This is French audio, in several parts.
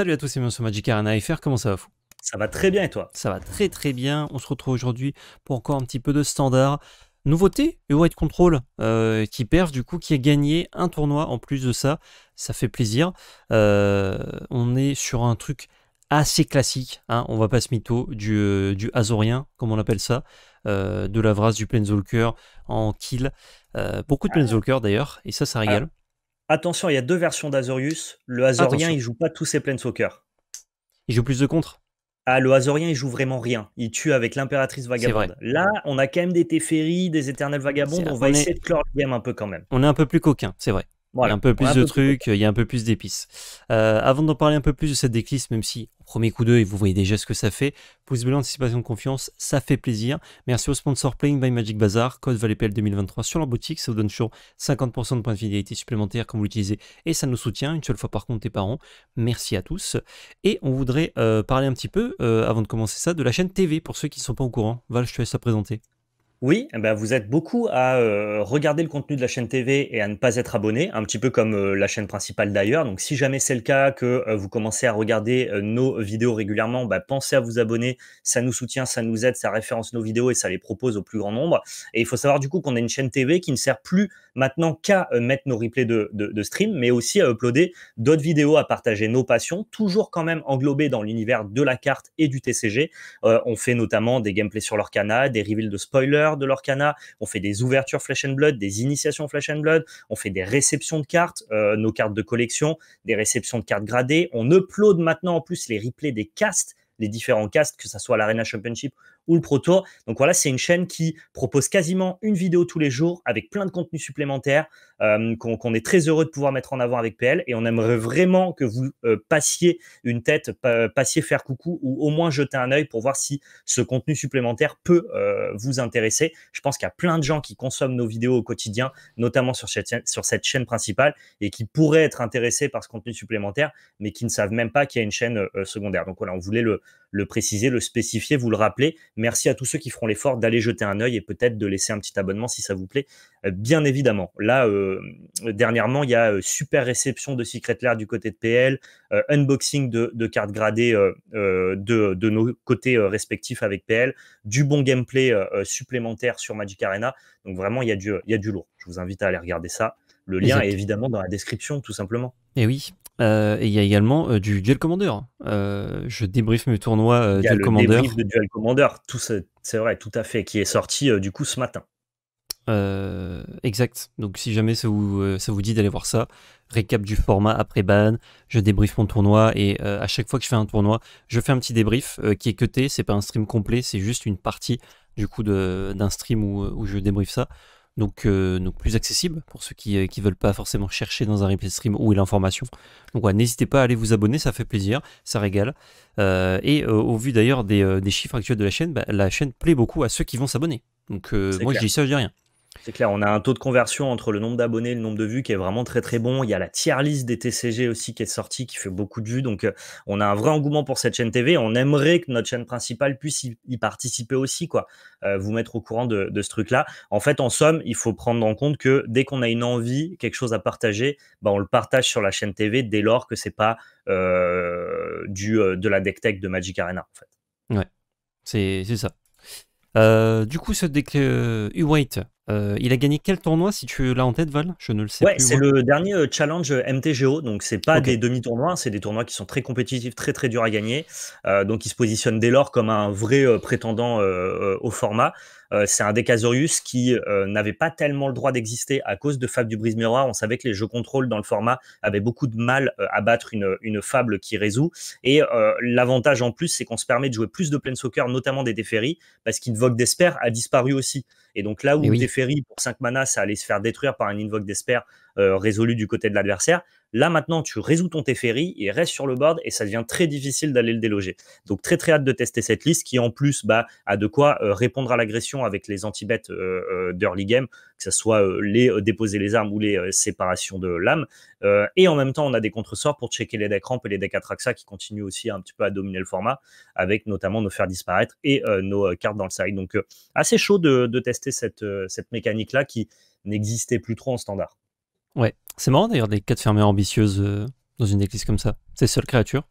Salut à tous, c'est sur Magic Arena FR, comment ça va fou Ça va très bien et toi Ça va très très bien, on se retrouve aujourd'hui pour encore un petit peu de standard. Nouveauté, White Control euh, qui perd du coup, qui a gagné un tournoi en plus de ça, ça fait plaisir. Euh, on est sur un truc assez classique, hein. on va pas se mytho, du, euh, du azorien, comme on appelle ça, de la Vras, du Planeswalker en kill, beaucoup de ah. Planeswalkers d'ailleurs, et ça, ça régale. Ah. Attention, il y a deux versions d'Azorius. Le Azorien, il joue pas tous ses soccer Il joue plus de contre Ah, le Azorien, il joue vraiment rien. Il tue avec l'Impératrice Vagabonde. Là, on a quand même des Teferi, des Éternels Vagabondes. On va essayer de clore le game un peu quand même. On est un peu plus coquin, c'est vrai. Il y a un peu plus de trucs, il y a un peu plus d'épices. Euh, avant d'en parler un peu plus de cette déclisse, même si au premier coup d'œil, vous voyez déjà ce que ça fait, pouce bleu, anticipation de confiance, ça fait plaisir. Merci au sponsor Playing by Magic Bazaar, code ValetPL 2023 sur leur boutique, ça vous donne toujours 50% de points de fidélité supplémentaires quand vous l'utilisez et ça nous soutient, une seule fois par compte et par an. Merci à tous. Et on voudrait euh, parler un petit peu, euh, avant de commencer ça, de la chaîne TV pour ceux qui ne sont pas au courant. Val, je te laisse la présenter. Oui, eh ben, vous êtes beaucoup à euh, regarder le contenu de la chaîne TV et à ne pas être abonné, un petit peu comme euh, la chaîne principale d'ailleurs. Donc si jamais c'est le cas que euh, vous commencez à regarder nos vidéos régulièrement, bah, pensez à vous abonner, ça nous soutient, ça nous aide, ça référence nos vidéos et ça les propose au plus grand nombre. Et il faut savoir du coup qu'on a une chaîne TV qui ne sert plus maintenant qu'à mettre nos replays de, de, stream, mais aussi à uploader d'autres vidéos, à partager nos passions, toujours quand même englobées dans l'univers de la carte et du TCG. on fait notamment des gameplays sur leur canal, des reveals de spoilers, de l'Orcana, on fait des ouvertures Flash and Blood, des initiations Flash and Blood, on fait des réceptions de cartes, euh, nos cartes de collection, des réceptions de cartes gradées. On upload maintenant en plus les replays des castes les différents castes, que ce soit l'Arena Championship ou le Pro Donc voilà, c'est une chaîne qui propose quasiment une vidéo tous les jours avec plein de contenus supplémentaires euh, qu'on est très heureux de pouvoir mettre en avant avec PL. Et on aimerait vraiment que vous euh, passiez une tête, passiez faire coucou ou au moins jeter un œil pour voir si ce contenu supplémentaire peut euh, vous intéresser. Je pense qu'il y a plein de gens qui consomment nos vidéos au quotidien, notamment sur cette, chaîne, sur cette chaîne principale, et qui pourraient être intéressés par ce contenu supplémentaire, mais qui ne savent même pas qu'il y a une chaîne secondaire. Donc voilà, on voulait le préciser, le spécifier, vous le rappeler, Merci à tous ceux qui feront l'effort d'aller jeter un œil et peut-être de laisser un petit abonnement si ça vous plaît, euh, bien évidemment. Là, euh, dernièrement, il y a euh, super réception de Secret Lair du côté de PL, unboxing de, cartes gradées de, nos côtés respectifs avec PL, du bon gameplay supplémentaire sur Magic Arena. Donc vraiment, il y, a du, il lourd. Je vous invite à aller regarder ça. Le lien est évidemment dans la description, tout simplement. Et eh oui, euh, et il y a également euh, du Duel Commander. Euh, je débrief mes tournois il y a le débrief de Duel Commander, c'est vrai, tout à fait, qui est sorti du coup ce matin. exact. Donc si jamais ça vous, dit d'aller voir ça, récap du format après ban, je débriefe mon tournoi et à chaque fois que je fais un tournoi, je fais un petit débrief qui est cuté, c'est pas un stream complet, c'est juste une partie du coup d'un stream où, où je débrief ça. Euh, donc, plus accessible pour ceux qui ne euh, veulent pas forcément chercher dans un replay stream où est l'information. Donc n'hésitez pas à aller vous abonner, ça fait plaisir, ça régale. Euh, et au vu d'ailleurs des, chiffres actuels de la chaîne, bah, la chaîne plaît beaucoup à ceux qui vont s'abonner. Donc moi je dis ça, je dis rien. C'est clair, on a un taux de conversion entre le nombre d'abonnés et le nombre de vues qui est vraiment très très bon. Il y a la tier liste des TCG aussi qui est sortie, qui fait beaucoup de vues. Donc euh, on a un vrai engouement pour cette chaîne TV. On aimerait que notre chaîne principale puisse y, participer aussi, quoi. Euh, vous mettre au courant de, ce truc-là. En fait, en somme, il faut prendre en compte que dès qu'on a une envie, quelque chose à partager, bah, on le partage sur la chaîne TV dès lors que c'est pas euh, du, de la deck tech de Magic Arena, en fait. Ouais, c'est ça. du coup, ce deck u wait. Euh, il a gagné quel tournoi si tu l'as en tête, Val Je ne le sais pas C'est le dernier euh, challenge euh, MTGO, donc c'est pas des demi-tournois, c'est des tournois qui sont très compétitifs, très très durs à gagner. donc il se positionne dès lors comme un vrai prétendant au format. c'est un Decazorius qui n'avait pas tellement le droit d'exister à cause de Fable du Brise Miroir. On savait que les jeux contrôle dans le format avaient beaucoup de mal à battre une, une fable qui résout. Et l'avantage en plus, c'est qu'on se permet de jouer plus de soccer, notamment des Teferi, parce qu'Invoke d'Esper a disparu aussi. Et donc là où oui. Teferi, pour 5 mana, ça allait se faire détruire par un Invoke d'Esper, euh, résolu du côté de l'adversaire. Là, maintenant, tu résous ton Teferi, et reste sur le board et ça devient très difficile d'aller le déloger. Donc, très, très hâte de tester cette liste qui, en plus, bah, a de quoi euh, répondre à l'agression avec les anti-bêtes euh, d'early game, que ce soit les déposer les armes ou les séparations de lames. et en même temps, on a des contresorts pour checker les decks ramp et les decks Atraxa qui continuent aussi un petit peu à dominer le format, avec notamment nos faire disparaître et nos cartes dans le side. Donc, assez chaud de, tester cette mécanique-là qui n'existait plus trop en standard. Ouais, c'est marrant d'ailleurs des 4 fermées ambitieuses euh, dans une église comme ça. C'est seule créature.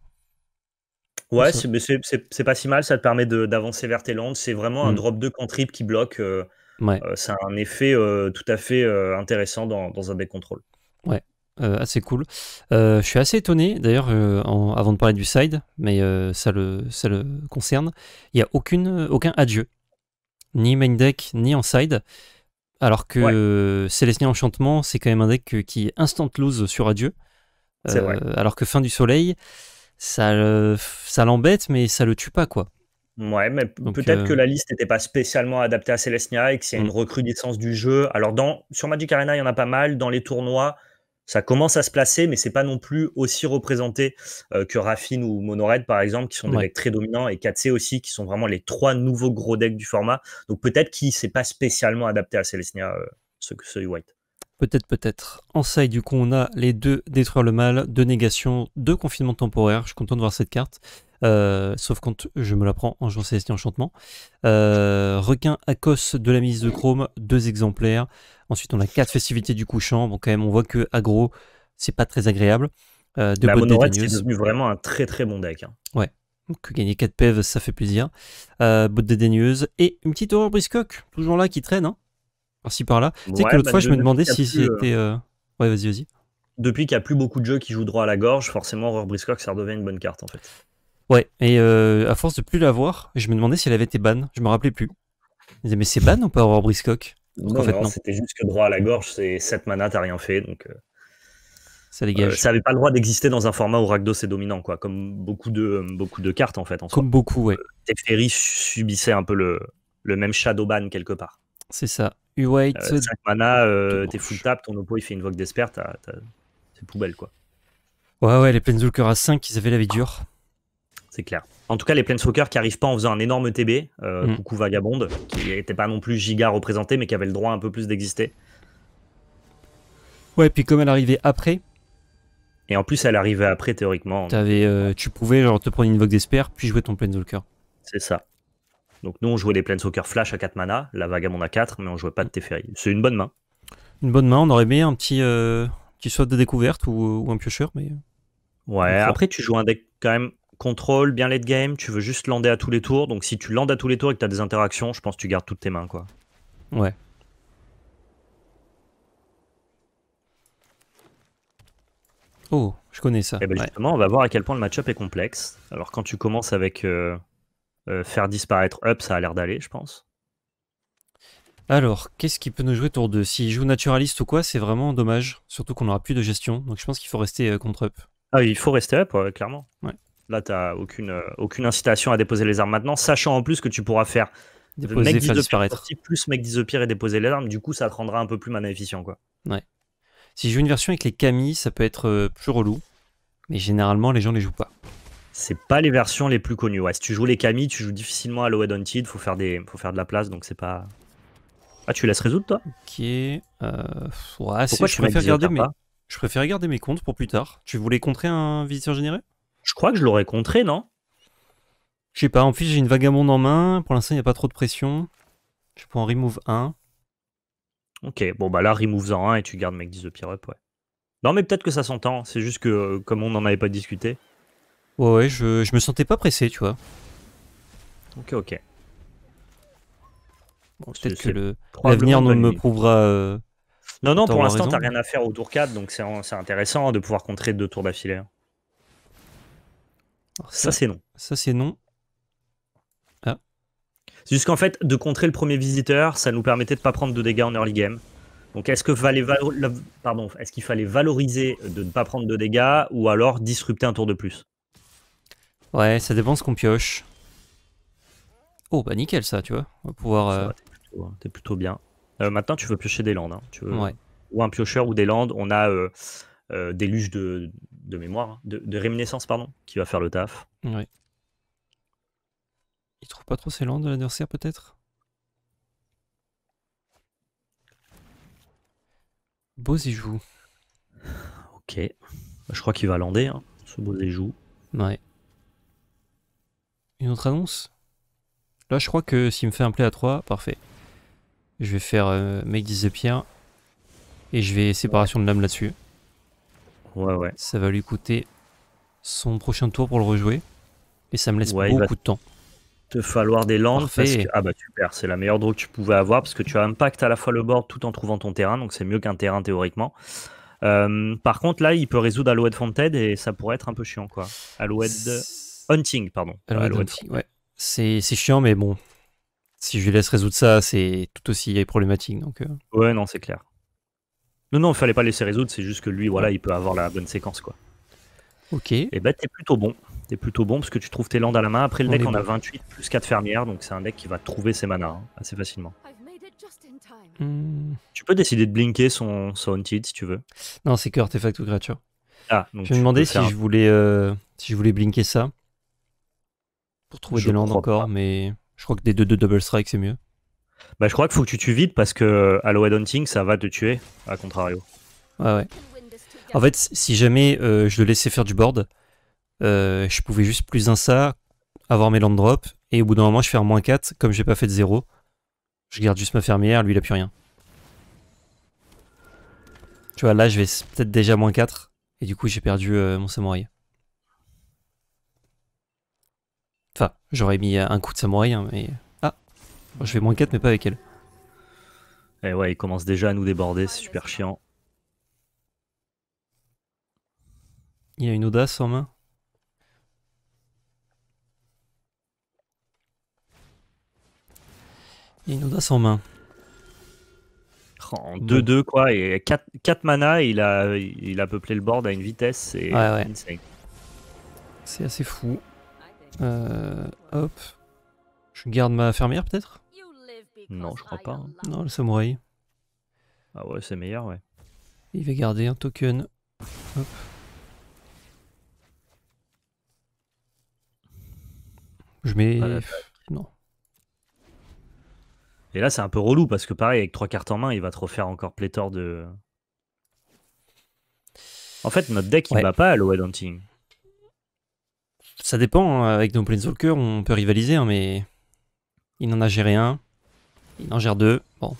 Ouais, c'est pas si mal, ça te permet d'avancer vers tes landes. C'est vraiment un mm. drop de cantrip qui bloque. Euh, ouais. C'est euh, un effet tout à fait intéressant dans, dans un deck control. Ouais, assez cool. je suis assez étonné, d'ailleurs, avant de parler du side, mais ça, le, ça le concerne. Il n'y a aucune, aucun adieu, ni main deck, ni en side. Alors que Célestia Enchantement, c'est quand même un deck euh, qui instant lose sur Adieu. Euh, alors que Fin du Soleil, ça, ça l'embête, mais ça le tue pas, quoi. Ouais, mais peut-être euh, que la liste n'était pas spécialement adaptée à Celestia et que c'est mm. une recrudescence du jeu. Alors, dans, sur Magic Arena, il y en a pas mal. Dans les tournois, ça commence à se placer, mais c'est pas non plus aussi représenté euh, que Raffine ou Monored, par exemple, qui sont des decks très dominants, et 4C aussi, qui sont vraiment les trois nouveaux gros decks du format. Donc peut-être qu'il ne s'est pas spécialement adapté à Celestia, euh, ce ce, ce White. Peut-être, peut-être. En side, du coup, on a les deux Détruire le mal, deux négations, deux confinements temporaires. Je suis content de voir cette carte. Euh, sauf quand je me la prends en jouant Célestinia Enchantement. requin acos de la mise de Chrome, deux exemplaires. Ensuite, on a quatre festivités du couchant. Bon, quand même, on voit que aggro, c'est pas très agréable. Euh, de c'est devenu vraiment un très très bon deck. Hein. Ouais. Donc, gagner 4 PEV, ça fait plaisir. Euh, botte dédaigneuse. Et une petite horreur briscoque, toujours là, qui traîne. Hein. Par-ci, par là. tu sais que l'autre bah, fois, je me demandais si c'était. Euh, euh, ouais, vas-y, vas-y. Depuis qu'il n'y a plus beaucoup de jeux qui jouent droit à la gorge, forcément, horreur briscoque, ça redevient une bonne carte en fait. Ouais, et à force de plus l'avoir, je me demandais si elle avait été ban. Je me rappelais plus. Je me disais, mais c'est ban ou pas horreur briscoque donc, non, en fait, non, c'était juste que droit à la gorge, c'est 7 mana t'as rien fait. Donc, euh, ça euh, dégage. ça n'avait pas le droit d'exister dans un format où Rakdos est dominant, quoi, comme beaucoup de, euh, beaucoup de cartes en fait. comme beaucoup, ouais. Teferi subissait un peu le, le même shadow ban quelque part. C'est ça. u 5 mana, t'es full tap, ton oppo il fait une vogue d'espère, c'est poubelle quoi. Ouais, ouais, les Penzulker à 5, ils avaient la vie dure. C'est clair. En tout cas, les Planeswalkers qui arrivent pas en faisant un énorme TB, euh, mm. coucou Vagabonde, qui n'était pas non plus giga représenté, mais qui avait le droit un peu plus d'exister. Ouais, puis comme elle arrivait après. Et en plus, elle arrivait après théoriquement. Avais, euh, tu pouvais genre te prendre une Vogue d'Esper, puis jouer ton Planeswalker. C'est ça. Donc nous, on jouait les Planeswalker Flash à 4 mana, la Vagabonde à 4, mais on jouait pas de Teferi. C'est une bonne main. Une bonne main, on aurait aimé un petit, euh, soit de découverte ou un piocheur, mais. Ouais, après, tu joues un deck quand même contrôle, bien late game, tu veux juste lander à tous les tours. Donc si tu landes à tous les tours et que tu as des interactions, je pense que tu gardes toutes tes mains. quoi. Ouais. Oh, je connais ça. Et eh ben justement, on va voir à quel point le match-up est complexe. Alors quand tu commences avec euh, euh, faire disparaître up, ça a l'air d'aller, je pense. Alors, qu'est-ce qui peut nous jouer tour 2 S'il joue naturaliste ou quoi, c'est vraiment dommage. Surtout qu'on n'aura plus de gestion. Donc je pense qu'il faut rester euh, contre up. Ah, il faut rester up, clairement. Ouais. Là, tu n'as aucune, euh, aucune incitation à déposer les armes maintenant, sachant en plus que tu pourras faire déposer, mec de plus mec et déposer les armes. Du coup, ça te rendra un peu plus efficient Quoi. Ouais. Si je joue une version avec les camis, ça peut être euh, plus relou. Mais généralement, les gens ne les jouent pas. C'est pas les versions les plus connues. Ouais, si tu joues les camis, tu joues difficilement à Low Hunted. Faut faire des, faut faire de la place, donc c'est pas. Ah, tu laisses résoudre toi Ok. Euh, ouais, Pourquoi je préfère garder mes, je préfère garder mes comptes pour plus tard. Tu voulais contrer un visiteur généré je crois que je l'aurais contré, non Je sais pas, en plus j'ai une vagabonde en main, pour l'instant il n'y a pas trop de pression. Je prends remove 1. Ok, bon bah là remove-en 1 et tu gardes mec 10 de pire up, ouais. Non mais peut-être que ça s'entend, c'est juste que euh, comme on n'en avait pas discuté. Ouais ouais, je, je me sentais pas pressé, tu vois. Ok ok. Bon, peut-être que le, l'avenir nous me prouvera. Euh, non, non, pour l'instant, tu rien à faire au tour 4, donc c'est, intéressant de pouvoir contrer deux tours d'affilée. Hein ça, c'est non. Ça c'est non. Ah. C'est juste qu'en fait, de contrer le premier visiteur, ça nous permettait de ne pas prendre de dégâts en early game. Donc est-ce qu'il fallait, valoriser de ne pas prendre de dégâts ou alors disrupter un tour de plus Ouais, ça dépend ce qu'on pioche. Oh bah nickel ça, tu vois. On va pouvoir... Euh, hein, t'es plutôt, bien. Euh, maintenant tu veux piocher des landes. Hein. Tu veux... ouais. Ou un piocheur ou des landes. On a euh, des luges de, de mémoire, hein, de, réminiscence, pardon, qui va faire le taf. Ouais. Il trouve pas trop ses landes de l'adversaire, peut-être Bose et joue. Ok. Bah, je crois qu'il va lander, hein, ce beau et joue. Ouais. Une autre annonce Là, je crois que s'il me fait un play à 3, parfait. Je vais faire euh, Make disappear Et je vais séparation de l'âme là-dessus ouais, ouais. Ça va lui coûter son prochain tour pour le rejouer. Et ça me laisse beaucoup de temps. Te falloir des landes. Parce que, ah bah super, c'est la meilleure draw que tu pouvais avoir parce que tu as impact à la fois le board tout en trouvant ton terrain, donc c'est mieux qu'un terrain théoriquement. Euh, par contre, là, il peut résoudre Alouette Fonted et ça pourrait être un peu chiant, quoi. Alouette Hunting, pardon. Alouette, ouais. C'est chiant, mais bon, si je lui laisse résoudre ça, c'est tout aussi problématique. Donc, euh. Ouais, non, c'est clair. Non, non, il fallait pas laisser résoudre, c'est juste que lui, voilà, il peut avoir la bonne séquence, quoi. Ok. Et eh bah, ben, t'es plutôt bon. T'es plutôt bon parce que tu trouves tes landes à la main. Après, le deck, on, a 28 plus 4 fermières, donc c'est un deck qui va trouver ses manas hein, assez facilement. Hmm. Tu peux décider de blinker son, son Haunted si tu veux. Non, c'est que artefact ou créature. Ah, donc je me demandais si, je voulais, euh, si je voulais blinker ça pour trouver des landes encore, mais je crois que des 2-2 double strike c'est mieux. Bah, je crois qu'il faut que tu tues vite parce que à euh, head Hunting, ça va te tuer, à contrario. Ouais, ouais. En fait, si jamais euh, je le laissais faire du board, euh, je pouvais juste plus un ça, avoir mes land drops, et au bout d'un moment, je fais un moins 4, comme j'ai pas fait de 0. Je garde juste ma fermière, lui, il a plus rien. Tu vois, là, je vais peut-être déjà moins 4, et du coup, j'ai perdu mon samouraï. Enfin, j'aurais mis un coup de samouraï, hein, mais je fais moins 4 mais pas avec elle. Et eh ouais, il commence déjà à nous déborder, c'est super chiant. Il a une audace en main. Il a une audace en main. En 2-2 quoi, et 4, 4 mana, il a, il a peuplé le board à une vitesse et ouais, ouais. C'est assez fou. Euh, hop. Je garde ma fermière peut-être non, je crois pas. Non, le samouraï. Ah ouais, c'est meilleur, ouais. Il va garder un token. Je mets. non. Et là, c'est un peu relou parce que pareil, avec trois cartes en main, il va te refaire encore pléthore de. En fait, notre deck, il va pas à l'Owed Hunting. Ça dépend. Hein. Avec nos Planeswalkers, on peut rivaliser, hein, mais il n'en a géré un. Il en gère deux. Bon.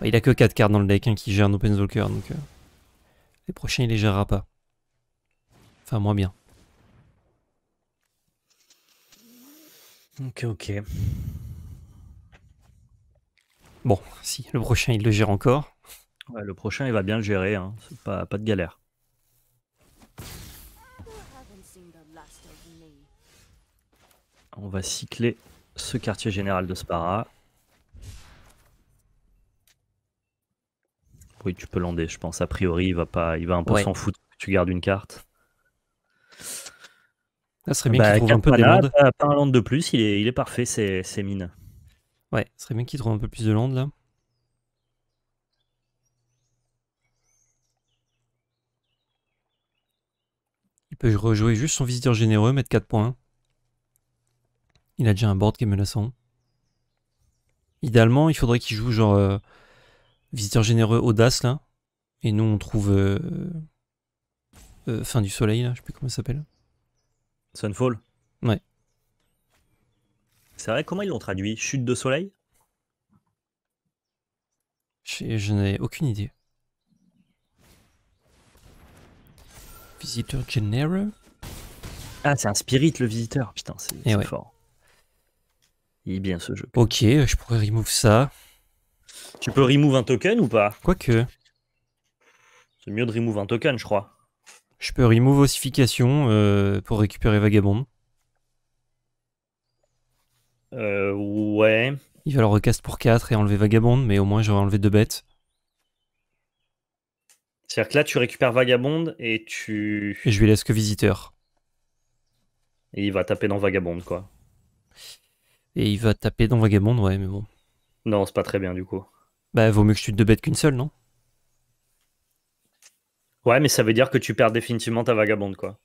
Bah, il a que 4 cartes dans le deck hein, qui gère un Open Zolker, donc euh, les prochains il les gérera pas. Enfin, moins bien. Ok, ok. Bon, si, le prochain il le gère encore. Ouais, le prochain il va bien le gérer, hein. pas, pas de galère. On va cycler ce quartier général de Spara. Oui, tu peux lander, je pense. A priori, il va, pas, il va un peu s'en foutre tu gardes une carte. Ça ah, serait bien bah, qu'il trouve un peu de land. Pas, un land de plus, il est, il est parfait, c'est mines. Ouais, ce serait bien qu'il trouve un peu plus de land là. Il peut rejouer juste son visiteur généreux, mettre 4 points. Il a déjà un board qui est menaçant. Idéalement, il faudrait qu'il joue genre euh, Visiteur généreux, audace là. Et nous on trouve euh, euh, Fin du soleil là, je sais plus comment ça s'appelle. Sunfall Ouais. C'est vrai, comment ils l'ont traduit Chute de soleil Je, n'ai aucune idée. Visiteur généreux Ah, c'est un spirit le visiteur, putain, c'est eh fort. Il est bien ce jeu. Ok, je pourrais remove ça. Tu peux remove un token ou pas Quoique. C'est mieux de remove un token, je crois. Je peux remove ossification euh, pour récupérer vagabond. Euh, ouais. Il va le recast pour 4 et enlever vagabond, mais au moins j'aurais enlevé 2 bêtes. C'est-à-dire que là, tu récupères vagabond et tu. Et je lui laisse que visiteur. Et il va taper dans vagabond, quoi. Et il va taper dans vagabond, ouais, mais bon. Non, c'est pas très bien du coup. Bah, vaut mieux que je tue deux bêtes qu'une seule, non Ouais, mais ça veut dire que tu perds définitivement ta vagabonde, quoi.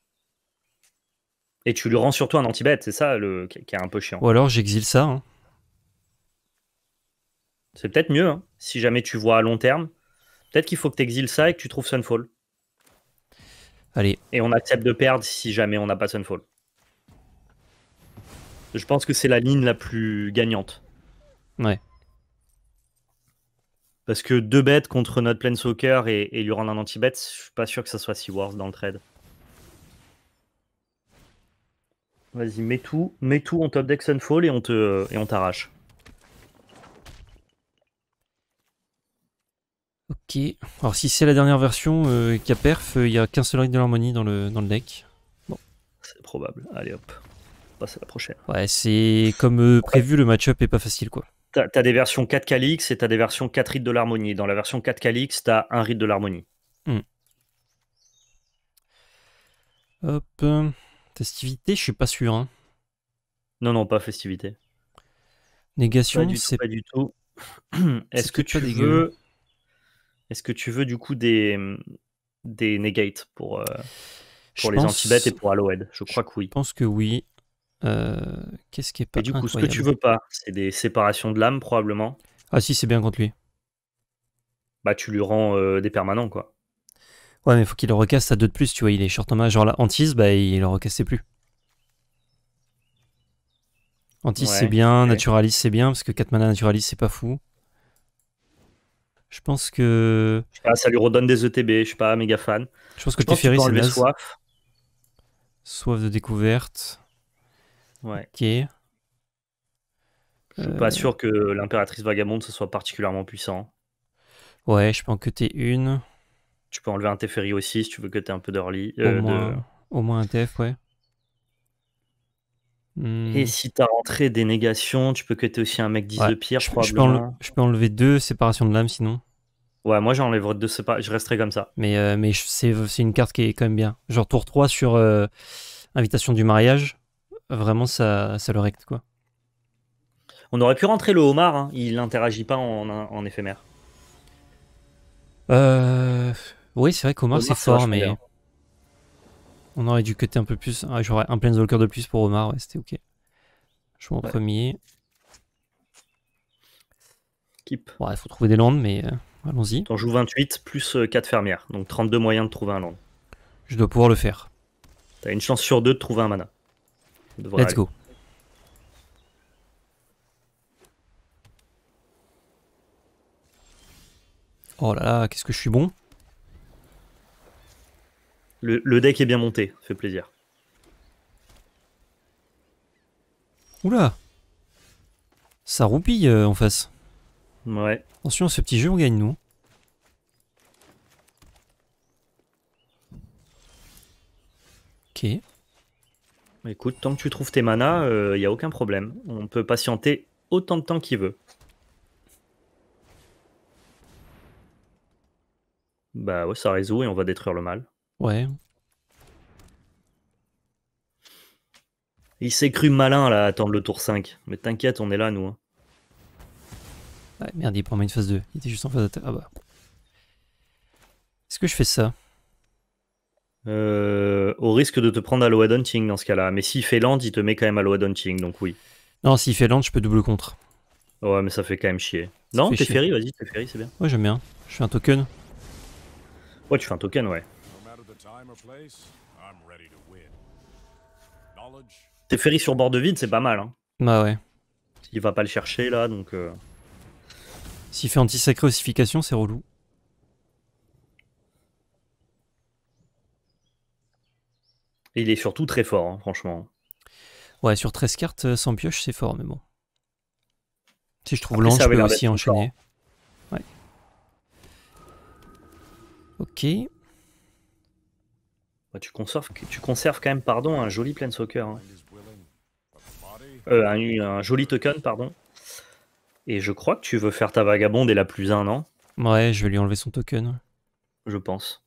Et tu lui rends surtout un anti-bête, c'est ça le... qui est un peu chiant. Ou alors j'exile ça. Hein. C'est peut-être mieux, hein. si jamais tu vois à long terme. Peut-être qu'il faut que tu exiles ça et que tu trouves Sunfall. Allez. Et on accepte de perdre si jamais on n'a pas Sunfall. Je pense que c'est la ligne la plus gagnante. Ouais. Parce que deux bêtes contre notre Plain Soccer et, lui rendre un anti-bet, je suis pas sûr que ça soit si worse dans le trade. Vas-y, mets tout, mets tout, en top deck Sunfall et on te et on t'arrache. Ok. Alors si c'est la dernière version euh, qui a perf, euh, il y a qu'un seul ring de l'harmonie dans le, dans le deck. Bon. C'est probable. Allez hop. On passe à la prochaine. Ouais, c'est comme euh, prévu, le match-up est pas facile quoi. Tu as, des versions 4 Calix et tu des versions 4 rites de l'harmonie. Dans la version 4 Calix, tu as un rite de l'harmonie. Hmm. Hop. Euh, festivité, je suis pas sûr. Hein. Non, non, pas festivité. Négation, c'est pas du tout. Est-ce que tu veux Est-ce que tu veux du coup des des negates pour euh, pour les pense... et pour Aloed Je crois que oui. Je pense que oui. Euh, qu'est-ce qui est pas du coup, ce que tu veux pas, c'est des séparations de l'âme probablement. Ah si, c'est bien contre lui. Bah, tu lui rends euh, des permanents quoi. Ouais, mais faut qu'il le recasse à deux de plus, tu vois, il est short en main. Genre là, antis, bah il le recassait plus. Antis c'est bien, Naturaliste, Naturalis c'est bien, parce que 4 mana Naturalis c'est pas fou. Je pense que. Je sais pas, ça lui redonne des ETB, je sais pas méga fan. Je pense que Teferi c'est bien. Soif. soif de découverte. Ouais. Je suis pas euh, sûr que l'impératrice vagabonde ce soit particulièrement puissant. Ouais, je peux en es une. Tu peux enlever un Teferi aussi si tu veux que es un peu d'early. Euh, au, moins, un tef ouais. Hmm. Et si t'as rentré des négations, tu peux que t'es aussi un mec 10 de pire, je, crois Je peux, enlever deux séparation de l'âme sinon. Ouais, moi j'enlèverai deux séparations, je resterai comme ça. Mais, euh, mais c'est une carte qui est quand même bien. Genre tour 3 sur invitation du mariage vraiment ça, le recte quoi. On aurait pu rentrer le homard, hein. il n'interagit pas en, éphémère. Euh, oui, c'est vrai qu'Omar c'est fort, mais on aurait dû cutter un peu plus. Ah, j'aurais un Planeswalker de plus pour Omar, ouais, c'était ok. Je joue en premier. Keep. Ouais, faut trouver des landes, mais euh, allons-y. T'en joues 28 plus 4 euh, fermières, donc 32 moyens de trouver un land. Je dois pouvoir le faire. T'as une chance sur deux de trouver un mana. Let's go. Oh là là, qu'est-ce que je suis bon. Le, le, deck est bien monté, fait plaisir. Oula Ça roupille euh, en face. Ouais. Attention, ce petit jeu, on gagne, nous. Ok. Écoute, tant que tu trouves tes manas, il euh, n'y a aucun problème. On peut patienter autant de temps qu'il veut. Bah ouais, ça résout et on va détruire le mal. Ouais. Il s'est cru malin là à attendre le tour 5. Mais t'inquiète, on est là nous. Hein. merde, il prend une phase 2. Il était juste en phase de... Ah bah. Est-ce que je fais ça euh, au risque de te prendre à Load Hunting dans ce cas-là. Mais s'il fait land, il te met quand même à Load Hunting, donc oui. Non, s'il fait land, je peux double contre. Ouais, mais ça fait quand même chier. non, t'es ferry, vas-y, t'es c'est bien. Ouais, j'aime bien. Je fais un token. Ouais, tu fais un token, ouais. T'es ferry sur bord de vide, c'est pas mal. Hein. Bah ouais. Il va pas le chercher là, donc. Euh... S'il fait anti ossification c'est relou. il est surtout très fort, hein, franchement. Ouais, sur 13 cartes euh, sans pioche, c'est fort, mais bon. Si je trouve l'ange, je peux aussi enchaîner. Ouais. Ok. tu, conserves, tu conserves quand même, pardon, un joli plein soccer. Hein. Euh, un, un, joli token, pardon. Et je crois que tu veux faire ta vagabonde et la plus 1, non Ouais, je vais lui enlever son token. Je pense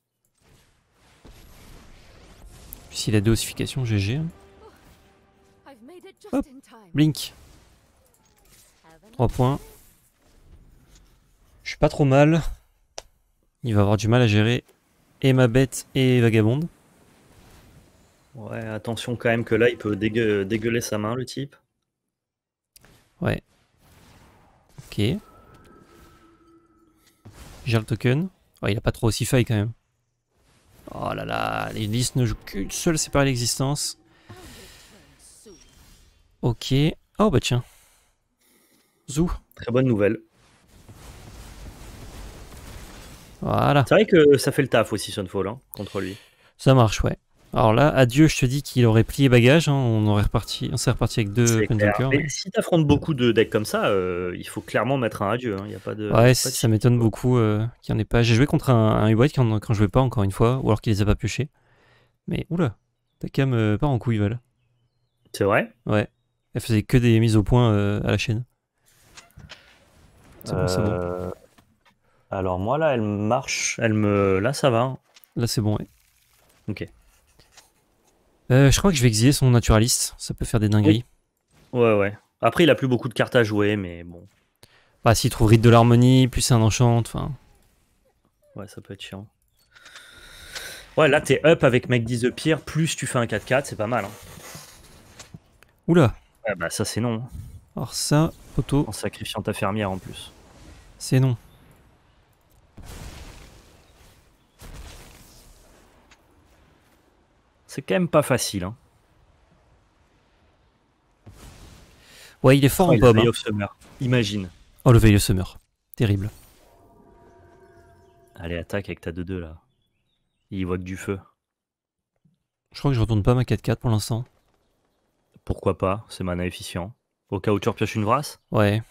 si la dosification, GG. Hop, Blink. 3 points. Je suis pas trop mal. Il va avoir du mal à gérer et ma bête et vagabonde. Ouais, attention quand même que là, il peut dégueuler sa main, le type. Ouais. Ok. Gère le token. Oh, il a pas trop aussi faille quand même. Oh là là, les listes ne jouent qu'une seule séparée d'existence. Ok. Oh bah tiens. Zou. Très bonne nouvelle. Voilà. C'est vrai que ça fait le taf aussi Sunfall hein, contre lui. Ça marche, ouais. Alors là, adieu, je te dis qu'il aurait plié bagage. Hein. on aurait reparti, on s'est reparti avec deux si t'affrontes beaucoup de decks comme ça, euh, il faut clairement mettre un adieu. Hein. Il a pas de. Ouais, ça m'étonne beaucoup euh, qu'il n'y en ait pas. J'ai joué contre un, U-White quand, je jouais pas encore une fois, ou alors qu'il les a pas piochés. Mais oula, ta cam euh, part en couille, Val. C'est vrai Ouais. Elle faisait que des mises au point euh, à la chaîne. C'est bon, c'est bon. Alors moi là, elle marche. Elle me. Là, ça va. Hein. Là, c'est bon, ouais. Ok. Euh, je crois que je vais exiler son naturaliste. Ça peut faire des dingueries. Ouais, ouais. Après, il a plus beaucoup de cartes à jouer, mais bon. Bah, s'il trouve Rite de l'Harmonie, plus un enchant, enfin. Ouais, ça peut être chiant. Ouais, là, t'es up avec Mec 10 de Pierre, plus tu fais un 4-4, c'est pas mal. Hein. Oula. Ouais, bah, ça, c'est non. Hein. Or ça, auto. En sacrifiant ta fermière en plus. C'est non. C'est quand même pas facile. Hein. Ouais, il est fort en hein. imagine. Oh, le Veil Summer. Terrible. Allez, attaque avec ta 2-2 là. Il voit que du feu. Je crois que je retourne pas ma 4-4 pour l'instant. Pourquoi pas, c'est mana efficient. Au cas où tu repioches une brasse Ouais.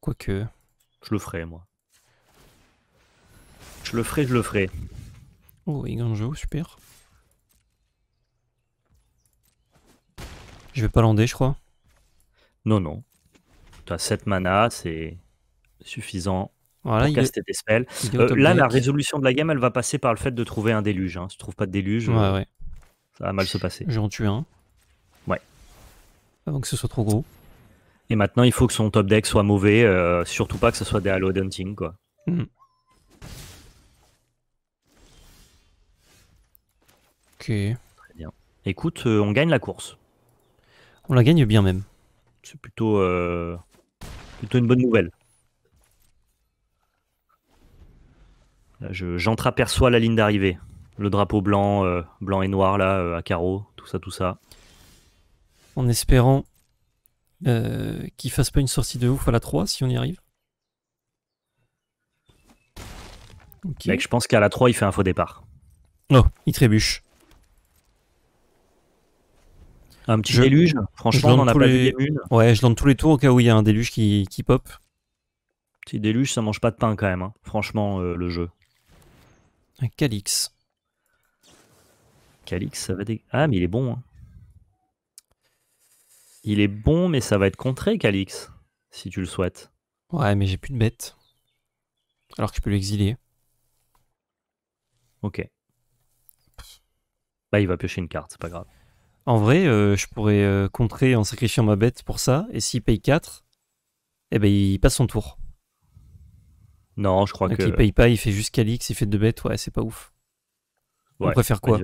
Quoique. Je le ferai, moi. Je le ferai, je le ferai. Oh, il gagne le jeu, super. Je vais pas lander, je crois. Non, non. Tu as 7 mana, c'est suffisant voilà, pour caster des spells. Euh, là, la résolution de la game, elle va passer par le fait de trouver un déluge. Hein. Si tu trouves pas de déluge, ça va mal se passer. J'en tue un. Ouais. Avant que ce soit trop gros. Et maintenant, il faut que son top deck soit mauvais. Euh, surtout pas que ce soit des Halo Hunting, quoi. Hmm. Ok. Très bien. Écoute, euh, on gagne la course. On la gagne bien même. C'est plutôt, euh, plutôt une bonne nouvelle. jentre je, la ligne d'arrivée. Le drapeau blanc, euh, blanc et noir là, euh, à carreaux, tout ça, tout ça. En espérant qu'il qu'il fasse pas une sortie de ouf à la 3 si on y arrive. Mec, je pense qu'à la 3 il fait un faux départ. Oh, il trébuche. Un petit déluge, franchement, on en a pas Ouais, je lance tous les tours au cas où il y a un déluge qui, qui pop. Petit déluge, ça mange pas de pain quand même, hein. franchement, euh, le jeu. Un Calix. Calix, ça va. dégager. Ah, mais il est bon. Hein. Il est bon, mais ça va être contré, Calix, si tu le souhaites. Ouais, mais j'ai plus de bêtes. Alors que je peux l'exiler. Ok. Bah, il va piocher une carte, c'est pas grave. En vrai, euh, je pourrais euh, contrer en sacrifiant ma bête pour ça, et s'il paye 4, eh ben il passe son tour. Non, je crois Donc que. il paye pas, il fait juste Calix, il fait 2 bêtes, ouais, c'est pas ouf. On préfère quoi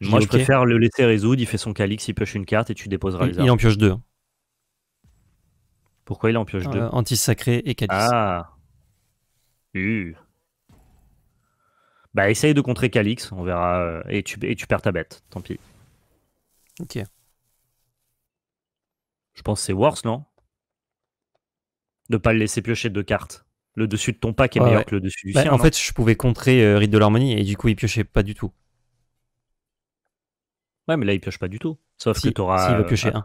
Moi, je préfère le laisser résoudre, il fait son Calix, il pioche une carte et tu déposeras il, les armes. Il en pioche 2. Pourquoi il en pioche 2 euh, Anti-sacré et Calix. Ah Bah, essaye de contrer Calix, on verra. Et tu, et tu perds ta bête, tant pis. Ok. Je pense que c'est worse, non De pas le laisser piocher deux cartes. Le dessus de ton pack est meilleur que le dessus du bah, sien. En fait, je pouvais contrer euh, Rite de l'Harmonie et du coup, il piochait pas du tout. Ouais, mais là, il pioche pas du tout. Sauf que tu auras. Si, il va piocher euh, un.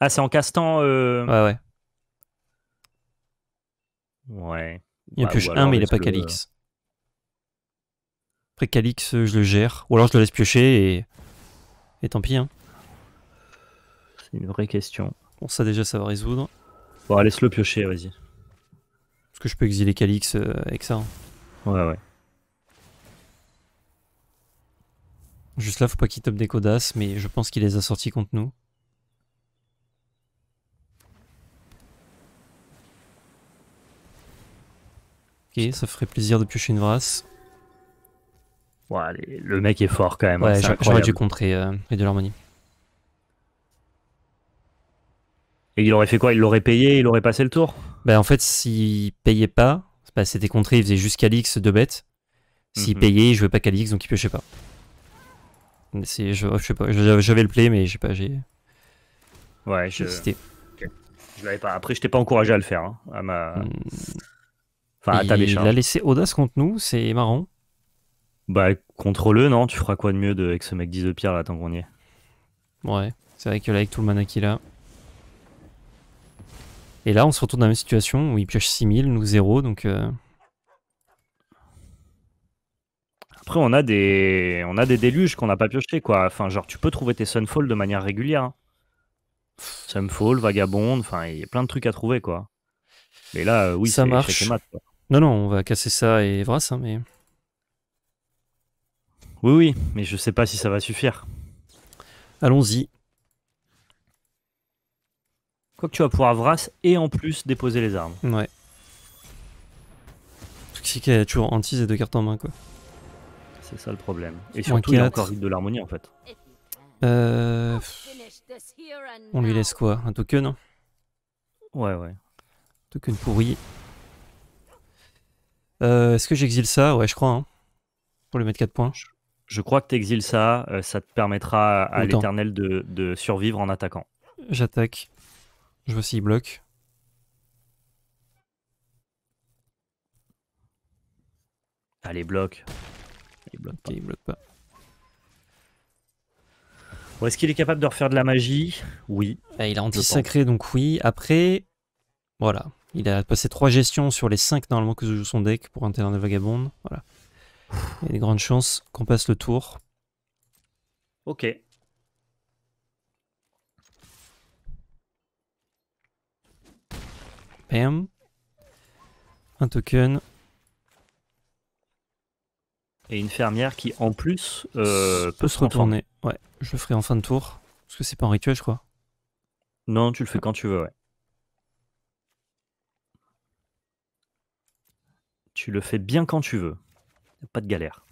Ah, c'est en castant. Euh, ouais, ouais. Ouais. Il bah, pioche un, mais il a pas Calix. Après, Calix, je le gère. Ou alors, je le laisse piocher et et tant pis. Hein. C'est une vraie question. Bon, ça déjà, ça va résoudre. Bon, laisse-le piocher, vas-y. Est-ce que je peux exiler Calix euh, avec ça hein. Ouais, ouais. Juste là, faut pas qu'il top des codas, mais je pense qu'il les a sortis contre nous. Ok, ça ferait plaisir de piocher une vrasse le mec est fort quand même. Hein, ouais, j'aurais dû contrer et euh, de l'harmonie. Et il aurait fait quoi Il l'aurait payé, il aurait passé le tour ben, En fait, s'il payait pas, c'était contré, il faisait juste Calix, de bête. S'il mhm. payait, il jouait pas Calix, donc il piochait pas. Je, je sais pas, le play, mais je pas, j'ai. Ouais, je. l'avais pas. Après, je t'ai pas encouragé à le faire. Hein, hmm. Enfin, il a laissé Audace contre nous, c'est marrant. Bah, contrôle-le, non Tu feras quoi de mieux avec ce mec 10 de pierre là, tant qu'on y est Ouais, c'est vrai que là, avec tout le mana qu'il a. Et là, on se retourne dans la même situation où il pioche 6000, nous 0, donc. Euh. Après, on a des, on a des déluges qu'on n'a pas pioché, quoi. Enfin, genre, tu peux trouver tes Sunfall de manière régulière. Hein. Sunfall, vagabonde, enfin, il y a plein de trucs à trouver, quoi. Mais là, euh, oui, ça marche. non, non, on va casser ça et Vras, hein, mais. Oui, oui, mais je sais pas si ça va suffire. Allons-y. Quoi que tu vas pouvoir Vras et en plus déposer les armes. Ouais. C'est qu'il a toujours Antis et deux cartes en main, quoi. C'est ça le problème. Et surtout, il a encore de l'harmonie, en fait. Euh, On lui laisse quoi Un token hein Ouais, ouais. Token pourri. Euh, est-ce que j'exile ça Ouais, je crois. Hein. Pour lui mettre 4 points je crois que t'exiles ça, euh, ça te permettra à l'éternel de, survivre en attaquant. J'attaque. Je vois s'il bloque. Allez, bloque. Il bloque Il bloque pas. Est-ce qu'il est capable de refaire de la magie Oui. Eh, il a anti-sacré, donc oui. Après, voilà. Il a passé trois gestions sur les 5 normalement que joue son deck pour un terrain de vagabonde. Voilà. Il y a des grandes chances qu'on passe le tour. Ok. Bam. Un token. Et une fermière qui, en plus, euh, peut, se retourner. Ouais, je le ferai en fin de tour. Parce que c'est pas un rituel, je crois. Non, tu le fais quand tu veux, ouais. Tu le fais bien quand tu veux. Pas de galère.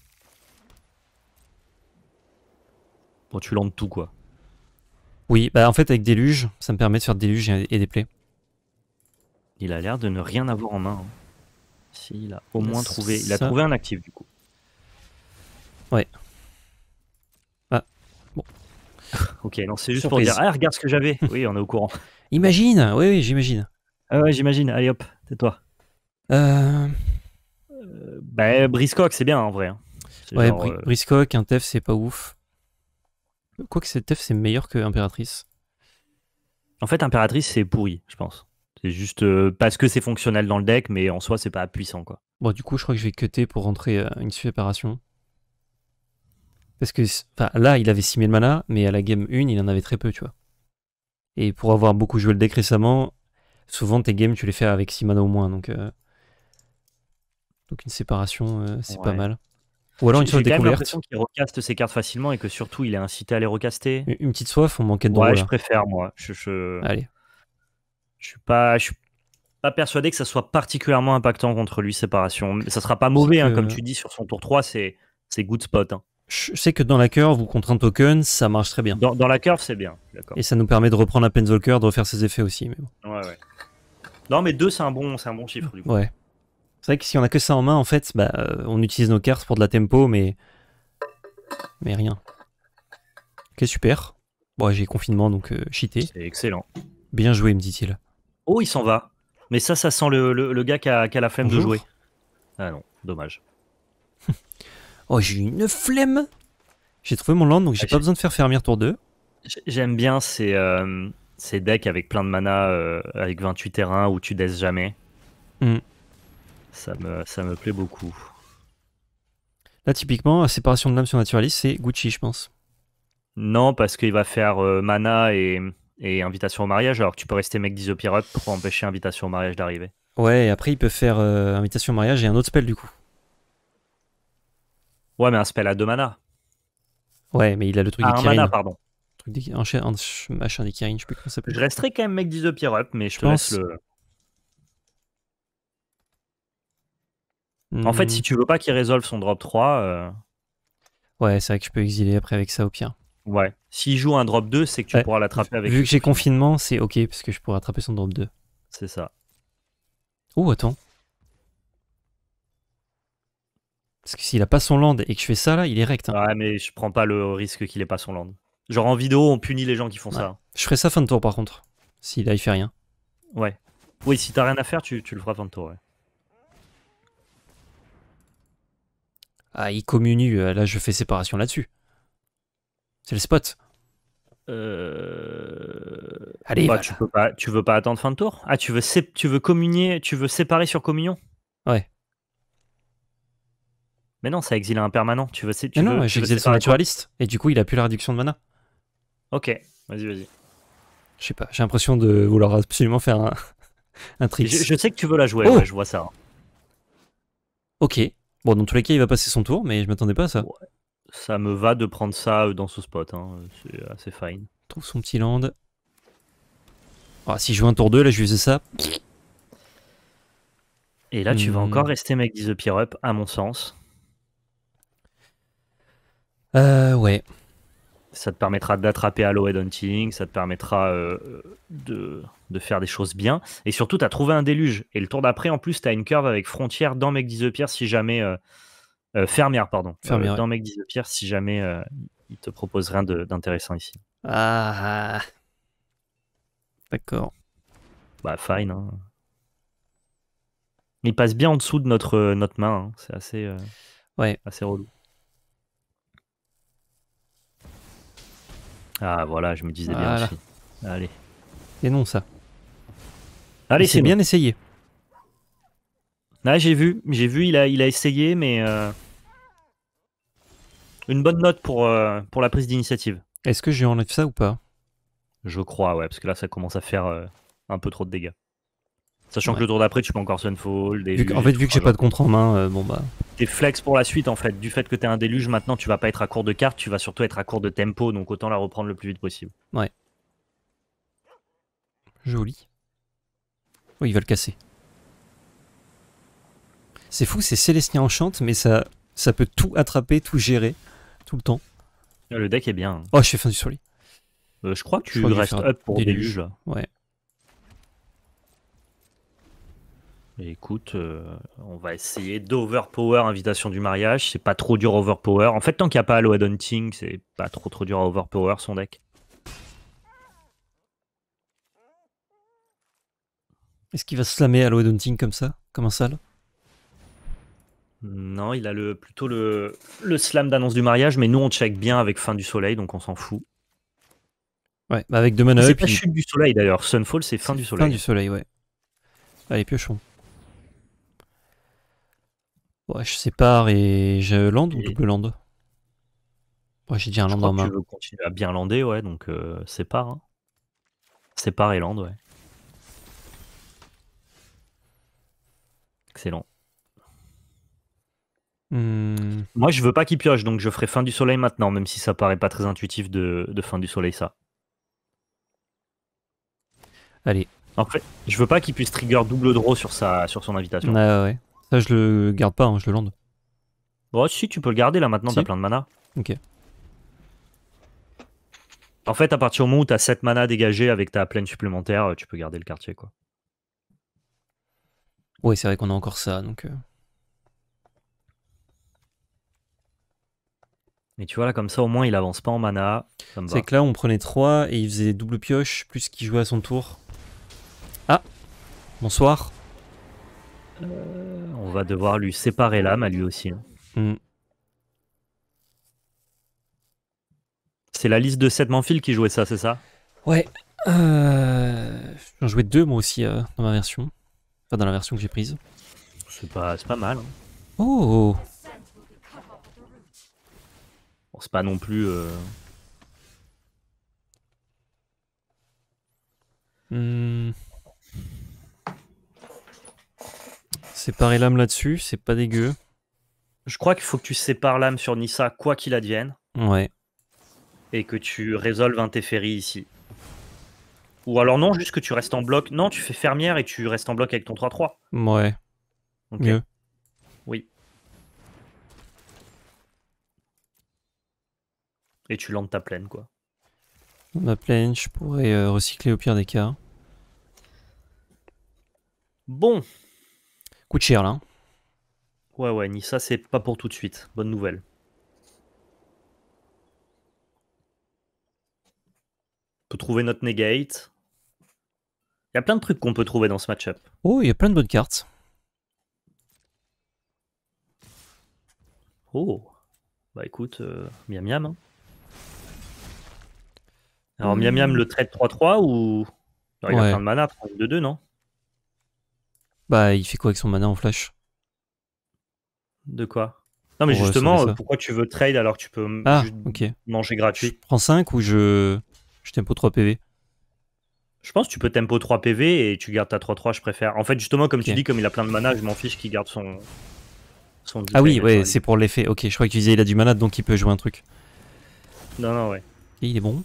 Bon, tu lentes tout, quoi. Oui, bah en fait, avec Déluge, ça me permet de faire Déluge et, et des plaies. Il a l'air de ne rien avoir en main. Hein. S'il il a au moins trouvé... Il a trouvé un actif, du coup. Ouais. Ah, bon. ok, non, c'est juste pour dire, ah, regarde ce que j'avais. oui, on est au courant. Imagine, oui, oui, j'imagine. Ah ouais, j'imagine. Allez, hop, tais-toi. Euh... Bah, c'est bien en vrai. Hein. Ouais, euh, un Tef, c'est pas ouf. Quoique cette Tef, c'est meilleur que En fait, Impératrice, c'est pourri, je pense. C'est juste euh, parce que c'est fonctionnel dans le deck, mais en soi, c'est pas puissant, quoi. Bon, du coup, je crois que je vais cutter pour rentrer euh, une séparation. Parce que là, il avait 6000 mana, mais à la game 1, il en avait très peu, tu vois. Et pour avoir beaucoup joué le deck récemment, souvent tes games, tu les fais avec 6 mana au moins, donc... Donc une séparation, euh, c'est pas mal. Ou alors une soif découverte. J'ai l'impression qu'il recaste ses cartes facilement et que surtout il est incité à les recaster. Une, petite soif, on manquait de Ouais, je hein. préfère moi. Je, Allez. Je suis pas, je pas persuadé que ça soit particulièrement impactant contre lui séparation. mais Ça sera pas mauvais, hein, comme tu dis sur son tour 3, c'est good spot. Hein. Je sais que dans la curve ou contre un token, ça marche très bien. Dans, la curve, c'est bien. Et ça nous permet de reprendre la Penzolker, de refaire ses effets aussi. Mais ouais, ouais. Non, mais 2, c'est un, bon, un bon chiffre. Du coup. Ouais. C'est vrai que si on a que ça en main, en fait, bah, euh, on utilise nos cartes pour de la tempo, mais. Mais rien. Ok, super. Bon, j'ai confinement, donc euh, cheaté. C'est excellent. Bien joué, me dit-il. Oh, il s'en va. Mais ça, ça sent le, le, gars qui a, qui a, la flemme de jouer. Ah non, dommage. oh, j'ai une flemme J'ai trouvé mon land, donc j'ai ah, pas besoin de faire fermier tour 2. J'aime bien ces, euh, ces, decks avec plein de mana, avec 28 terrains où tu descends jamais. Mm. Ça me, plaît beaucoup. Là, typiquement, séparation de l'âme sur Naturaliste, c'est Gucci, je pense. Non, parce qu'il va faire euh, mana et, invitation au mariage, alors que tu peux rester mec d'Isio pour empêcher invitation au mariage d'arriver. Ouais, après, il peut faire euh, invitation au mariage et un autre spell du coup. Ouais, mais un spell à deux mana. Ouais, mais il a le truc ah, mana, pardon. truc machin je sais plus comment ça s'appelle. Je resterai quand même mec mais je, pense... le En fait, si hmm. tu veux pas qu'il résolve son drop 3. Euh, ouais, c'est vrai que je peux exiler après avec ça au pire. Ouais. S'il joue un drop 2, c'est que tu pourras l'attraper avec. Vu que j'ai confinement, c'est ok parce que je pourrais attraper son drop 2. C'est ça. Oh, attends. Parce que s'il a pas son land et que je fais ça là, il est rect. Hein. Ouais, mais je prends pas le risque qu'il ait pas son land. Genre en vidéo, on punit les gens qui font ça. Hein. Je ferai ça fin de tour par contre. S'il là il fait rien. Ouais. Oui, si t'as rien à faire, tu, tu le feras fin de tour, ouais. Ah, il communie, euh, là je fais séparation là-dessus. C'est le spot. Euh, Allez, bah, tu, peux pas, tu veux pas attendre fin de tour Ah, tu veux, tu veux communier, tu veux séparer sur communion Ouais. Mais non, ça exile un permanent. Tu veux, tu mais veux, non, j'exile son naturaliste. Et du coup, il a plus la réduction de mana. Ok, vas-y, vas-y. Je sais pas, j'ai l'impression de vouloir absolument faire un, un Je, sais que tu veux la jouer, oh je vois ça. Ok. Bon, dans tous les cas, il va passer son tour, mais je m'attendais pas à ça. Ça me va de prendre ça euh, dans ce spot, hein. c'est euh, assez fine. Trouve son petit land. Ah, si je joue un tour 2, là, je faisais ça. Et là, tu vas hmm. encore rester mec 10 the Up, à mon sens. Euh, ouais ça te permettra d'attraper Halo Hunting, ça te permettra euh, de, faire des choses bien. Et surtout, tu as trouvé un déluge. Et le tour d'après, en plus, tu as une curve avec Frontière dans Make the Pierre si jamais. Euh, euh, fermière, pardon. Fermière, dans Make the Pierre si jamais il te propose rien d'intéressant ici. Ah, ah. D'accord. Bah, fine. Hein. Il passe bien en dessous de notre, notre main. Hein. C'est assez, ouais. assez relou. Ah voilà, je me disais bien aussi. Allez. Et non ça. Allez, c'est bien essayé. Ah, j'ai vu, j'ai vu, il a, il a essayé, mais euh, une bonne note pour, euh, pour la prise d'initiative. Est-ce que j'ai enlevé ça ou pas Je crois, ouais, parce que là, ça commence à faire euh, un peu trop de dégâts. Sachant que le tour d'après, tu peux encore Sunfall. Des en fait, vu que j'ai pas de contre en main, bon bah flex pour la suite en fait. Du fait que tu es un déluge, maintenant tu vas pas être à court de cartes, tu vas surtout être à court de tempo, donc autant la reprendre le plus vite possible. Ouais. Joli. Oui, oh, ils veulent casser. C'est fou, c'est en Enchante, mais ça, ça peut tout attraper, tout gérer, tout le temps. Le deck est bien. Oh, je suis fin du soli. Euh, je crois que tu je restes up pour déluge. là. Ouais. écoute, euh, on va essayer d'overpower invitation du mariage. C'est pas trop dur overpower. En fait, tant qu'il n'y a pas Aloha Hunting, c'est pas trop trop dur à overpower son deck. Est-ce qu'il va slammer Aloha Hunting comme ça Comme un sale Non, il a le, plutôt le, le slam d'annonce du mariage, mais nous on check bien avec fin du soleil, donc on s'en fout. Ouais, bah avec deux manœuvres. C'est pas chute du soleil d'ailleurs. Sunfall, c'est fin du soleil. Fin du soleil, ouais. Allez, piochons. Ouais, je sépare et je lande ou double lande j'ai dit un Je en tu veux continuer à bien lander, ouais, donc euh, sépare. Hein. Sépare et land, ouais. Excellent. Hmm. Moi, je veux pas qu'il pioche, donc je ferai fin du soleil maintenant, même si ça paraît pas très intuitif de, fin du soleil, ça. Allez, En je veux pas qu'il puisse trigger double draw sur, sa, sur son invitation. ouais, ouais. Ça, je le garde pas, hein, je le lande. Bon, si, tu peux le garder là maintenant, t'as plein de mana. Ok. En fait, à partir du moment où t'as 7 mana dégagés avec ta plaine supplémentaire, euh, tu peux garder le quartier quoi. Oui, c'est vrai qu'on a encore ça donc. Euh. Mais tu vois là comme ça au moins il avance pas en mana. C'est que là on prenait 3 et il faisait double pioche plus qu'il jouait à son tour. Ah Bonsoir euh, on va devoir lui séparer l'âme à lui aussi. Hein. Hmm. C'est la liste de 7 manfils qui jouait ça, c'est ça Ouais. Euh, j'en jouais deux moi aussi euh, dans ma version. Enfin, dans la version que j'ai prise. C'est pas, pas mal. Hein. Oh bon, C'est pas non plus. Hmm. Séparer l'âme là-dessus, c'est pas dégueu. Je crois qu'il faut que tu sépares l'âme sur Nissa, quoi qu'il advienne. Ouais. Et que tu résolves un Teferi ici. Ou alors non, juste que tu restes en bloc. Non, tu fais fermière et tu restes en bloc avec ton 3-3. Ouais. Mieux. Oui. Et tu landes ta plaine, quoi. Ma plaine, je pourrais euh, recycler au pire des cas. Bon, coûte cher là. Hein. Ouais, ouais, ni ça c'est pas pour tout de suite. Bonne nouvelle. On peut trouver notre negate. Il y a plein de trucs qu'on peut trouver dans ce match-up. Oh, il y a plein de bonnes cartes. Oh, bah écoute, euh, miam miam. Hein. Alors, hmm. miam miam le trade 3-3 ou. il a plein de mana, 2-2, non bah, il fait quoi avec son mana en flash De quoi Non, mais euh, justement, pourquoi tu veux trade alors que tu peux ah, manger gratuit Je prends 5 ou je, je tempo 3 PV je pense que tu peux tempo 3 PV et tu gardes ta 3-3, je préfère. En fait, justement, comme tu dis, comme il a plein de mana, je m'en fiche qu'il garde son. son ah oui, ouais, c'est pour l'effet. Ok, je crois que tu disais il a du mana donc il peut jouer un truc. Non, non, ouais. il est bon.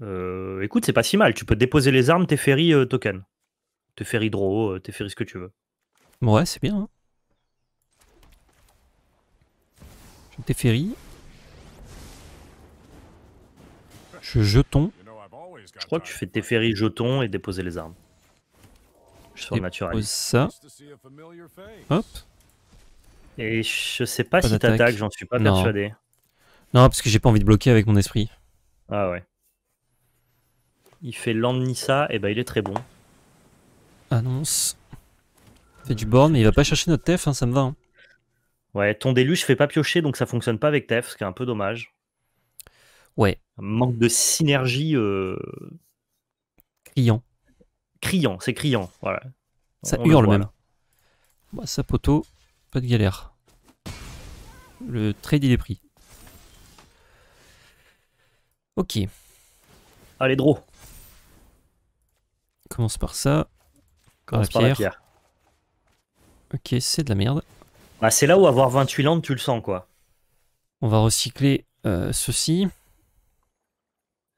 Euh, écoute, c'est pas si mal. Tu peux déposer les armes, tes ferries euh, token. Tes ferry draw, euh, tes ferry ce que tu veux. Ouais, c'est bien. Hein. Tes ferry. Je jetons Je crois que tu fais tes ferry jetons et déposer les armes. Je suis naturel. ça. Hop. Et je sais pas, si t'attaques, j'en suis pas persuadé. Non, parce que j'ai pas envie de bloquer avec mon esprit. Ah ouais. Il fait Nissa et eh bah ben, il est très bon. Annonce. Fait du Born, mais il va pas chercher notre TEF, hein, ça me va. Hein. Ouais, ton déluge fait pas piocher, donc ça fonctionne pas avec TEF, ce qui est un peu dommage. Ouais. manque de synergie. Euh, criant. Criant, c'est criant, voilà. Ça hurle même. Bon, bah, ça poteau, pas de galère. Le trade il est pris. Ok. Allez, draw. Commence par ça. Commence par pierre. Ok, c'est de la merde. Bah, c'est là où avoir 28 landes, tu le sens, quoi. On va recycler euh, ceci.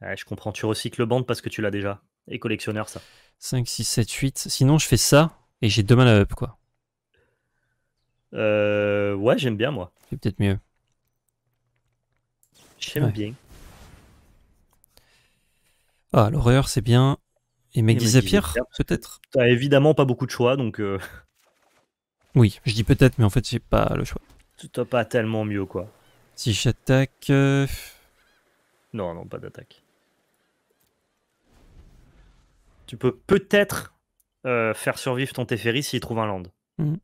je comprends, tu recycles bande parce que tu l'as déjà. Et collectionneur, ça. 5, 6, 7, 8. Sinon, je fais ça et j'ai deux mal à up, quoi. Euh, ouais, j'aime bien, moi. C'est peut-être mieux. J'aime bien. Ah, l'horreur, c'est bien. Et Maggie Pierre, peut-être T'as évidemment pas beaucoup de choix, donc. Euh. Oui, je dis peut-être, mais en fait, j'ai pas le choix. T'as pas tellement mieux, quoi. Si j'attaque. Euh, non, non, pas d'attaque. Tu peux peut-être euh, faire survivre ton Teferi s'il trouve un land. Mmh.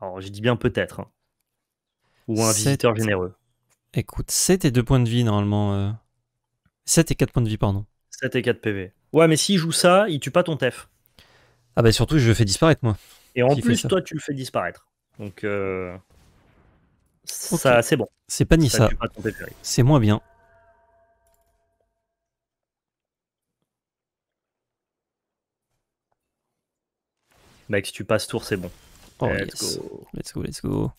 Alors, je dis bien peut-être. Hein. Ou un visiteur généreux. Écoute, 7 et deux points de vie, normalement. 7 et quatre points de vie, pardon. 7 et 4 PV. Ouais, mais s'il joue ça, il tue pas ton TEF. Ah bah surtout, je le fais disparaître, moi. Et en plus, toi, tu le fais disparaître. Donc, euh, ça, c'est bon. C'est pas ni ça. E c'est moins bien. Mec, si tu passes tour, c'est bon. Oh, let's, go. let's go, let's go.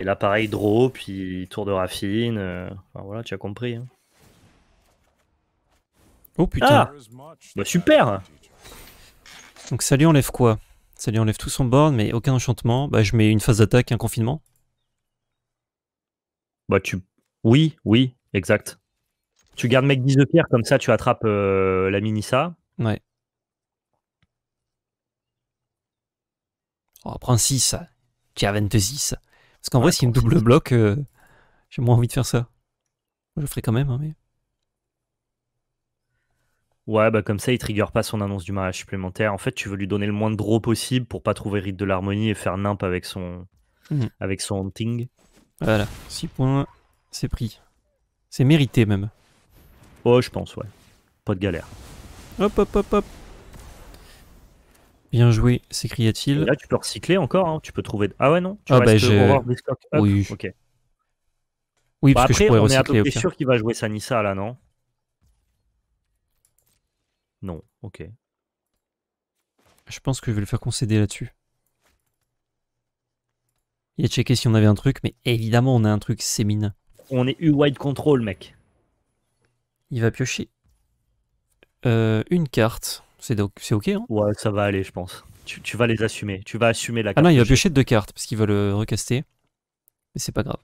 Et là, pareil, draw, puis tour de raffine. Euh, enfin, voilà, tu as compris. Hein. Oh putain. Ah. bah super Donc ça lui enlève quoi Ça lui enlève tout son board, mais aucun enchantement. Bah je mets une phase d'attaque, un confinement. Bah tu... Oui, oui, exact. Tu gardes mec 10 de pierre, comme ça tu attrapes euh, la mini-sa. Ouais. Oh, prends 6. as 26. Parce qu'en vrai, s'il une double bloc, euh, j'ai moins envie de faire ça. Je le ferai quand même, hein, mais... Ouais, bah comme ça, il trigger pas son annonce du mariage supplémentaire. En fait, tu veux lui donner le moins de draw possible pour pas trouver Rite de l'Harmonie et faire nimp avec son, mhm. avec son hunting. Voilà, 6 points, c'est pris. C'est mérité même. Oh, je pense, ouais. Pas de galère. Hop, hop, hop, hop. Bien joué, s'écria-t-il. Là, tu peux recycler encore, hein. tu peux trouver. Ah ouais, non Ah bah j'ai. Oui. Ok. Oui, parce après, bah, que je pourrais on Est à sûr qu'il va jouer Sanissa là, non non, ok. Je pense que je vais le faire concéder là-dessus. Il a checké si on avait un truc, mais évidemment on a un truc, c'est mine. On est U-wide control, mec. Il va piocher euh, une carte. C'est c'est ok hein Ouais, ça va aller, je pense. Tu, tu, vas les assumer. Tu vas assumer la carte. Ah non, il va piocher deux cartes parce qu'il va le recaster. Mais c'est pas grave.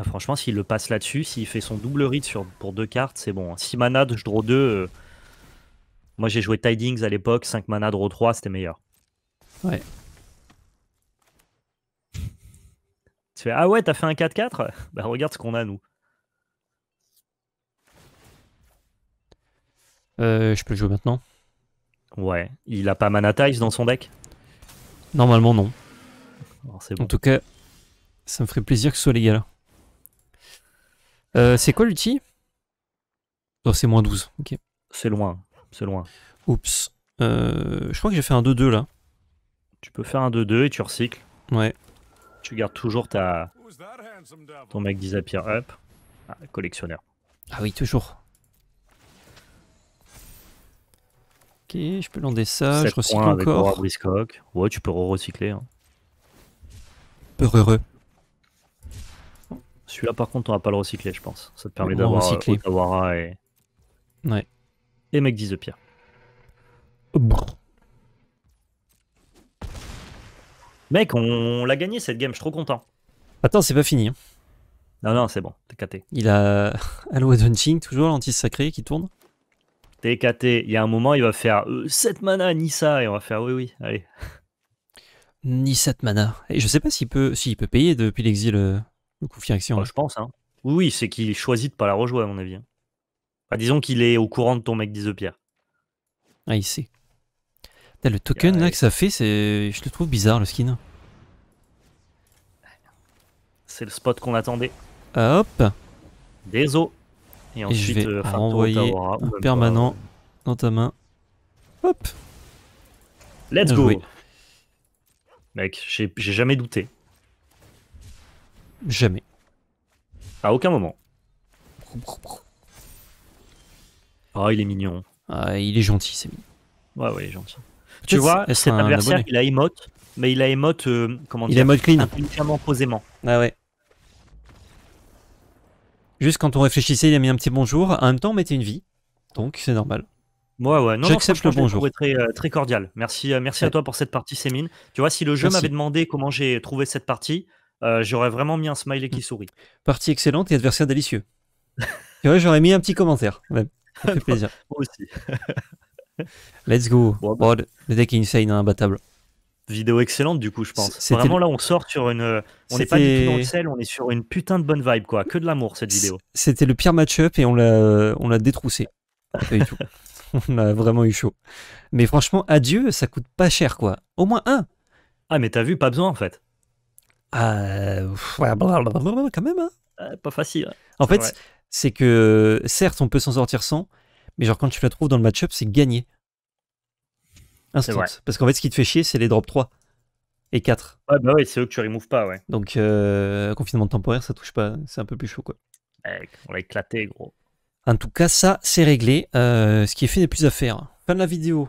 Ah, franchement, s'il le passe là-dessus, s'il fait son double read sur, pour deux cartes, c'est bon. 6 hein. mana, je draw 2. Euh, moi, j'ai joué Tidings à l'époque, 5 mana, draw 3, c'était meilleur. Ouais. Tu Ah ouais, t'as fait un 4-4 Bah, regarde ce qu'on a, nous. Euh, je peux le jouer maintenant Ouais. Il a pas mana dans son deck Normalement, non. En tout cas, ça me ferait plaisir que ce soit les gars là. Euh, c'est quoi l'outil c'est moins 12. C'est loin. C'est loin. Oups. Euh, je crois que j'ai fait un 2-2 là. Tu peux faire un 2-2 et tu recycles. Ouais. Tu gardes toujours ta... ton mec disappear up. Ah, collectionneur. Ah oui, toujours. Ok, je peux lander ça, je recycle encore. Ouais, tu peux re-recycler. Hein. heureux. Celui-là, par contre, on va pas le recycler, je pense. Ça te permet d'avoir un... Euh, et. Ouais. Et mec 10 de pierre. Mec, on, l'a gagné cette game, je suis trop content. Attends, c'est pas fini. Hein. Non, non, c'est bon, T'es caté. Il a Aloha Hunting, toujours l'anti-sacré qui tourne. T'es TKT, il y a un moment, il va faire 7 euh, mana Nissa et on va faire oui, oui, allez. Ni 7 mana. Et je sais pas s'il peut, s'il peut payer depuis l'exil euh, le bah, je pense. Hein. Oui, oui c'est qu'il choisit de pas la rejouer, à mon avis. Hein. Bah, disons qu'il est au courant de ton mec 10 Ah, il sait. le token là que ça fait, c'est, je le trouve bizarre le skin. C'est le spot qu'on attendait. Hop. Des Et ensuite, je vais euh, renvoyer permanent dans ta main. Hop. Let's go. Mec, j'ai jamais douté. Jamais. À aucun moment. Oh, il est mignon. Ah, il est gentil, c'est mignon. Ouais, ouais, il est gentil. Tu vois, cet adversaire, il a émote, mais il a émote, euh, comment dire Il a émote clean. posément. Ah ouais. Juste quand on réfléchissait, il a mis un petit bonjour. En même temps, on mettait une vie. Donc, c'est normal. Ouais, ouais. Non, J'accepte le bonjour. Je très, euh, très cordial. Merci, euh, merci à toi pour cette partie, Sémine. Tu vois, si le jeu m'avait demandé comment j'ai trouvé cette partie, euh, j'aurais vraiment mis un smiley hmm. qui sourit. Partie excellente et adversaire délicieux. j'aurais mis un petit commentaire. ça fait plaisir. Moi aussi. Let's go. Bah, le deck insane, hein, imbattable. Vidéo excellente, du coup, je pense. Vraiment, là, on sort sur une. Euh, on n'est pas du tout dans le sel, on est sur une putain de bonne vibe, quoi. Que de l'amour, cette vidéo. C'était le pire match-up et on l'a détroussé. Pas du tout. on a vraiment eu chaud. Mais franchement, adieu, ça coûte pas cher, quoi. Au moins un. Ah, mais t'as vu, pas besoin, en fait ah quand même. Hein. pas facile. En fait, c'est que certes, on peut s'en sortir sans, mais genre quand tu la trouves dans le match-up, c'est gagné. Instant. Parce qu'en fait, ce qui te fait chier, c'est les drops 3 et 4. Ouais bah ouais c'est eux que tu removes pas, ouais. Donc, euh, confinement temporaire, ça touche pas. C'est un peu plus chaud, quoi. on l'a éclaté, gros. En tout cas, ça, c'est réglé. Euh, ce qui est fait n'est plus à faire. Fin de la vidéo.